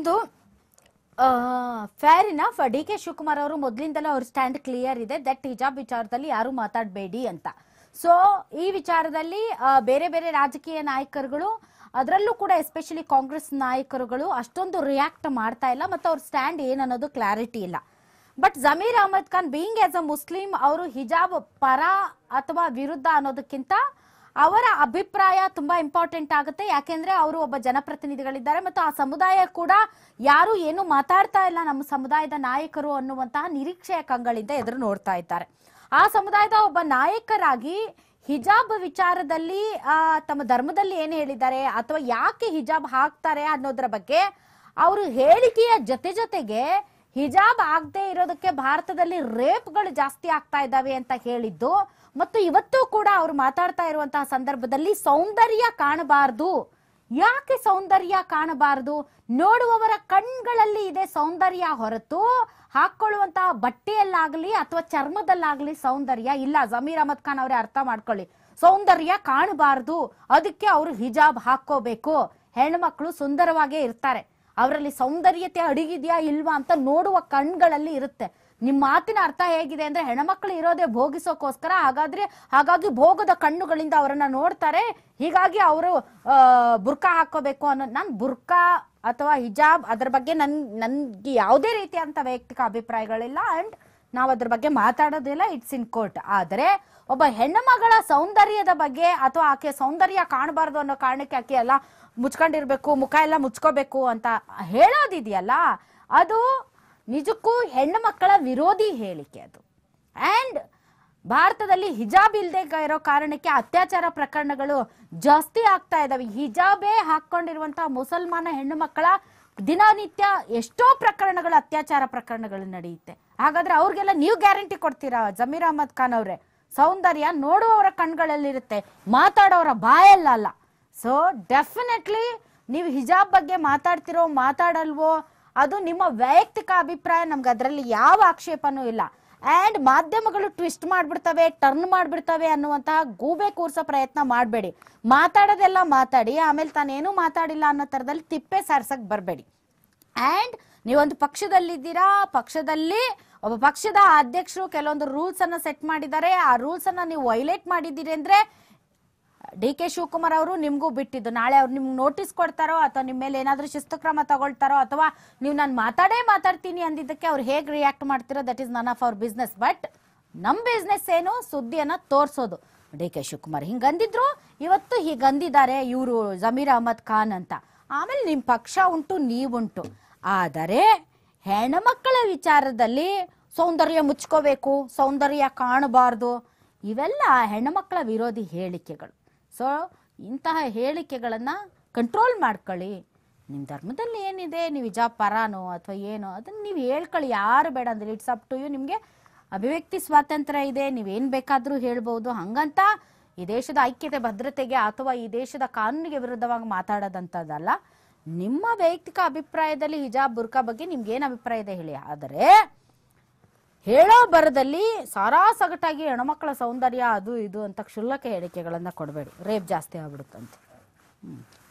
ಒಂದು fair enough D K Shivakumar ಅವರು ಮೊದಲಿಂದಲೂ ಅವ್ರ ಸ್ಟ್ಯಾಂಡ್ ಕ್ಲಿಯರ್ ಇದೆ ದಟ್ ಹಿಜಾಬ್ ವಿಚಾರದಲ್ಲಿ ಯಾರು ಮಾತಾಡಬೇಡಿ ಅಂತ ಸೊ ಈ ವಿಚಾರದಲ್ಲಿ ಬೇರೆ ಬೇರೆ ರಾಜಕೀಯ ನಾಯಕರುಗಳು ಅದರಲ್ಲೂ ಕೂಡ ಎಸ್ಪೆಷಲಿ ಕಾಂಗ್ರೆಸ್ ನಾಯಕರುಗಳು ಅಷ್ಟೊಂದು ರಿಯಾಕ್ಟ್ ಮಾಡ್ತಾ ಇಲ್ಲ ಮತ್ತು ಅವ್ರ ಸ್ಟ್ಯಾಂಡ್ ಏನನ್ನೋದು ಕ್ಲಾರಿಟಿ ಇಲ್ಲ but Zameer Ahmed Khan being as a Muslim ಅವರು ಹಿಜಾಬ್ ಪರ ಅಥವಾ ವಿರುದ್ಧ ಅನ್ನೋದಕ್ಕಿಂತ ಅವರ ಅಭಿಪ್ರಾಯ ತುಂಬಾ ಇಂಪಾರ್ಟೆಂಟ್ ಆಗುತ್ತೆ ಯಾಕೆಂದ್ರೆ ಅವರು ಒಬ್ಬ ಜನಪ್ರತಿನಿಧಿಗಳಿದ್ದಾರೆ ಮತ್ತು ಆ ಸಮುದಾಯ ಕೂಡ ಯಾರು ಏನು ಮಾತಾಡ್ತಾ ಇಲ್ಲ ನಮ್ಮ ಸಮುದಾಯದ ನಾಯಕರು ಅನ್ನುವಂತಹ ನಿರೀಕ್ಷೆಯ ಕಂಗಳಿಂದ ಎದುರು ನೋಡ್ತಾ ಇದ್ದಾರೆ ಆ ಸಮುದಾಯದ ಒಬ್ಬ ನಾಯಕರಾಗಿ ಹಿಜಾಬ್ ವಿಚಾರದಲ್ಲಿ ತಮ್ಮ ಧರ್ಮದಲ್ಲಿ ಏನು ಹೇಳಿದ್ದಾರೆ ಅಥವಾ ಯಾಕೆ ಹಿಜಾಬ್ ಹಾಕ್ತಾರೆ ಅನ್ನೋದ್ರ ಬಗ್ಗೆ ಅವರು ಹೇಳಿಕೆಯ ಜೊತೆ ಜೊತೆಗೆ ಹಿಜಾಬ್ ಆಗದೆ ಇರೋದಕ್ಕೆ ಭಾರತದಲ್ಲಿ ರೇಪ್ಗಳು ಜಾಸ್ತಿ ಆಗ್ತಾ ಇದ್ದಾವೆ ಅಂತ ಹೇಳಿದ್ದು ಮತ್ತು ಇವತ್ತು ಕೂಡ ಅವರು ಮಾತಾಡ್ತಾ ಇರುವಂತಹ ಸಂದರ್ಭದಲ್ಲಿ ಸೌಂದರ್ಯ ಕಾಣಬಾರದು ಯಾಕೆ ಸೌಂದರ್ಯ ಕಾಣಬಾರದು ನೋಡುವವರ ಕಣ್ಗಳಲ್ಲಿ ಇದೆ ಸೌಂದರ್ಯ ಹೊರತು ಹಾಕೊಳ್ಳುವಂತಹ ಬಟ್ಟೆಯಲ್ಲಾಗಲಿ ಅಥವಾ ಚರ್ಮದಲ್ಲಾಗಲಿ ಸೌಂದರ್ಯ ಇಲ್ಲ ಜಮೀರ್ ಅಹಮದ್ ಖಾನ್ ಅವರೇ ಅರ್ಥ ಮಾಡ್ಕೊಳ್ಳಿ ಸೌಂದರ್ಯ ಕಾಣಬಾರದು ಅದಕ್ಕೆ ಅವರು ಹಿಜಾಬ್ ಹಾಕೋಬೇಕು ಹೆಣ್ಮಕ್ಳು ಸುಂದರವಾಗೇ ಇರ್ತಾರೆ ಅವರಲ್ಲಿ ಸೌಂದರ್ಯತೆ ಅಡಿಗಿದ್ಯಾ ಇಲ್ವಾ ಅಂತ ನೋಡುವ ಕಣ್ಗಳಲ್ಲಿ ಇರುತ್ತೆ ನಿಮ್ಮ ಮಾತಿನ ಅರ್ಥ ಹೇಗಿದೆ ಅಂದ್ರೆ ಹೆಣ್ಮಕ್ಳು ಇರೋದೇ ಭೋಗಿಸೋಕೋಸ್ಕರ ಹಾಗಾದ್ರೆ ಹಾಗಾಗಿ ಭೋಗದ ಕಣ್ಣುಗಳಿಂದ ಅವರನ್ನ ನೋಡ್ತಾರೆ ಹೀಗಾಗಿ ಅವರು ಬುರ್ಕಾ ಹಾಕೋಬೇಕು ಅನ್ನೋ ನಾನು ಬುರ್ಕಾ ಅಥವಾ ಹಿಜಾಬ್ ಅದ್ರ ಬಗ್ಗೆ ನನ್ ನನ್ಗೆ ಯಾವುದೇ ರೀತಿಯಾದಂಥ ವೈಯಕ್ತಿಕ ಅಭಿಪ್ರಾಯಗಳಿಲ್ಲ ಅಂಡ್ ನಾವು ಅದ್ರ ಬಗ್ಗೆ ಮಾತಾಡೋದಿಲ್ಲ ಇಟ್ಸ್ ಇನ್ ಕೋರ್ಟ್ ಆದರೆ ಒಬ್ಬ ಹೆಣ್ಣು ಸೌಂದರ್ಯದ ಬಗ್ಗೆ ಅಥವಾ ಆಕೆ ಸೌಂದರ್ಯ ಕಾಣಬಾರ್ದು ಅನ್ನೋ ಕಾರಣಕ್ಕೆ ಆಕೆ ಎಲ್ಲ ಮುಚ್ಕೊಂಡಿರ್ಬೇಕು ಮುಖ ಎಲ್ಲ ಮುಚ್ಕೋಬೇಕು ಅಂತ ಹೇಳೋದಿದೆಯಲ್ಲ ಅದು ನಿಜಕ್ಕೂ ಹೆಣ್ಣು ಮಕ್ಕಳ ವಿರೋಧಿ ಹೇಳಿಕೆ ಅದು ಆ್ಯಂಡ್ ಭಾರತದಲ್ಲಿ ಹಿಜಾಬ್ ಇಲ್ಲದೆ ಇರೋ ಕಾರಣಕ್ಕೆ ಅತ್ಯಾಚಾರ ಪ್ರಕರಣಗಳು ಜಾಸ್ತಿ ಆಗ್ತಾ ಇದ್ದಾವೆ ಹಿಜಾಬೇ ಹಾಕ್ಕೊಂಡಿರುವಂತಹ ಮುಸಲ್ಮಾನ ಹೆಣ್ಣು ಮಕ್ಕಳ ದಿನನಿತ್ಯ ಎಷ್ಟೋ ಪ್ರಕರಣಗಳು ಅತ್ಯಾಚಾರ ಪ್ರಕರಣಗಳು ನಡೆಯುತ್ತೆ ಹಾಗಾದ್ರೆ ಅವ್ರಿಗೆಲ್ಲ ನೀವು ಗ್ಯಾರಂಟಿ ಕೊಡ್ತೀರಾ ಜಮೀರ್ ಅಹಮದ್ ಖಾನ್ ಅವರೇ ಸೌಂದರ್ಯ ನೋಡುವವರ ಕಣ್ಗಳಲ್ಲಿರುತ್ತೆ ಮಾತಾಡೋರ ಬಾಯಲ್ಲ ಅಲ್ಲ ಸೊ ಡೆಫಿನೆಟ್ಲಿ ನೀವು ಹಿಜಾಬ್ ಬಗ್ಗೆ ಮಾತಾಡ್ತಿರೋ ಮಾತಾಡಲ್ವೋ ಅದು ನಿಮ್ಮ ವೈಯಕ್ತಿಕ ಅಭಿಪ್ರಾಯ ನಮ್ಗೆ ಅದರಲ್ಲಿ ಯಾವ ಆಕ್ಷೇಪನೂ ಇಲ್ಲ ಆ್ಯಂಡ್ ಮಾಧ್ಯಮಗಳು ಟ್ವಿಸ್ಟ್ ಮಾಡಿಬಿಡ್ತವೆ ಟರ್ನ್ ಮಾಡಿಬಿಡ್ತವೆ ಅನ್ನುವಂತಹ ಗೂಬೆ ಕೂರಿಸೋ ಪ್ರಯತ್ನ ಮಾಡಬೇಡಿ ಮಾತಾಡೋದೆಲ್ಲ ಮಾತಾಡಿ ಆಮೇಲೆ ತಾನೇನೂ ಮಾತಾಡಿಲ್ಲ ಅನ್ನೋ ಥರದಲ್ಲಿ ತಿಪ್ಪೆ ಸಾರ್ಸಕ್ಕೆ ಬರಬೇಡಿ ಆ್ಯಂಡ್ ನೀವೊಂದು ಪಕ್ಷದಲ್ಲಿದ್ದೀರಾ ಪಕ್ಷದಲ್ಲಿ ಒಬ್ಬ ಪಕ್ಷದ ಅಧ್ಯಕ್ಷರು ಕೆಲವೊಂದು ರೂಲ್ಸ್ ಸೆಟ್ ಮಾಡಿದ್ದಾರೆ ಆ ರೂಲ್ಸ್ ನೀವು ವೈಲೇಟ್ ಮಾಡಿದ್ದೀರಿ ಅಂದ್ರೆ ಡಿ ಕೆ ಶಿವಕುಮಾರ್ ಅವರು ನಿಮಗೂ ಬಿಟ್ಟಿದ್ದು ನಾಳೆ ಅವ್ರು ನಿಮ್ಗೆ ನೋಟಿಸ್ ಕೊಡ್ತಾರೋ ಅಥವಾ ನಿಮ್ಮ ಮೇಲೆ ಏನಾದರೂ ಶಿಸ್ತು ಕ್ರಮ ತಗೊಳ್ತಾರೋ ಅಥವಾ ನೀವು ನಾನು ಮಾತಾಡೇ ಮಾತಾಡ್ತೀನಿ ಅಂದಿದ್ದಕ್ಕೆ ಅವ್ರು ಹೇಗೆ ರಿಯಾಕ್ಟ್ ಮಾಡ್ತಿರೋ ದಟ್ ಈಸ್ ನನ್ ಆಫ್ ಅವರ್ ಬಿಸ್ನೆಸ್ ಬಟ್ ನಮ್ಮ ಬಿಸ್ನೆಸ್ ಏನು ಸುದ್ದಿಯನ್ನು ತೋರಿಸೋದು ಡಿ ಕೆ ಶಿವಕುಮಾರ್ ಹಿಂಗಂದಿದ್ರು ಇವತ್ತು ಅಂದಿದ್ದಾರೆ ಇವರು ಜಮೀರ್ ಅಹಮದ್ ಖಾನ್ ಅಂತ ಆಮೇಲೆ ನಿಮ್ಮ ಪಕ್ಷ ಉಂಟು ನೀವುಂಟು ಆದರೆ ಹೆಣ್ಮಕ್ಕಳ ವಿಚಾರದಲ್ಲಿ ಸೌಂದರ್ಯ ಮುಚ್ಕೋಬೇಕು ಸೌಂದರ್ಯ ಕಾಣಬಾರ್ದು ಇವೆಲ್ಲ ಹೆಣ್ಣುಮಕ್ಕಳ ವಿರೋಧಿ ಹೇಳಿಕೆಗಳು ಸೊ ಇಂತಹ ಹೇಳಿಕೆಗಳನ್ನು ಕಂಟ್ರೋಲ್ ಮಾಡ್ಕೊಳ್ಳಿ ನಿಮ್ಮ ಧರ್ಮದಲ್ಲಿ ಏನಿದೆ ನೀವು ನಿಜ ಪರಾನೋ ಅಥವಾ ಏನೋ ಅದನ್ನು ನೀವು ಹೇಳ್ಕೊಳ್ಳಿ ಯಾರು ಬೇಡ ಅಂದರೆ ಇಟ್ಸ್ ಅಪ್ ಟು ಯು ನಿಮಗೆ ಅಭಿವ್ಯಕ್ತಿ ಸ್ವಾತಂತ್ರ್ಯ ಇದೆ ನೀವೇನು ಬೇಕಾದರೂ ಹೇಳ್ಬೋದು ಹಾಗಂತ ಈ ದೇಶದ ಐಕ್ಯತೆ ಭದ್ರತೆಗೆ ಅಥವಾ ಈ ದೇಶದ ಕಾನೂನಿಗೆ ವಿರುದ್ಧವಾಗಿ ಮಾತಾಡೋದಂಥದ್ದಲ್ಲ ನಿಮ್ಮ ವೈಯಕ್ತಿಕ ಅಭಿಪ್ರಾಯದಲ್ಲಿ ಹಿಜಾಬ್ ಬುರ್ಕಾ ಬಗ್ಗೆ ನಿಮ್ಗೇನು ಅಭಿಪ್ರಾಯ ಇದೆ ಹೇಳಿ ಆದರೆ ಹೇಳೋ ಬರದಲ್ಲಿ ಸಾರಾ ಸಗಟಾಗಿ ಹೆಣ್ಮಕ್ಳ ಸೌಂದರ್ಯ ಅದು ಇದು ಅಂತ ಕ್ಷುಲ್ಲಕ ಹೇಳಿಕೆಗಳನ್ನು ಕೊಡಬೇಡಿ ರೇಪ್ ಜಾಸ್ತಿ ಆಗ್ಬಿಡುತ್ತಂತೆ ಹ್ಞೂ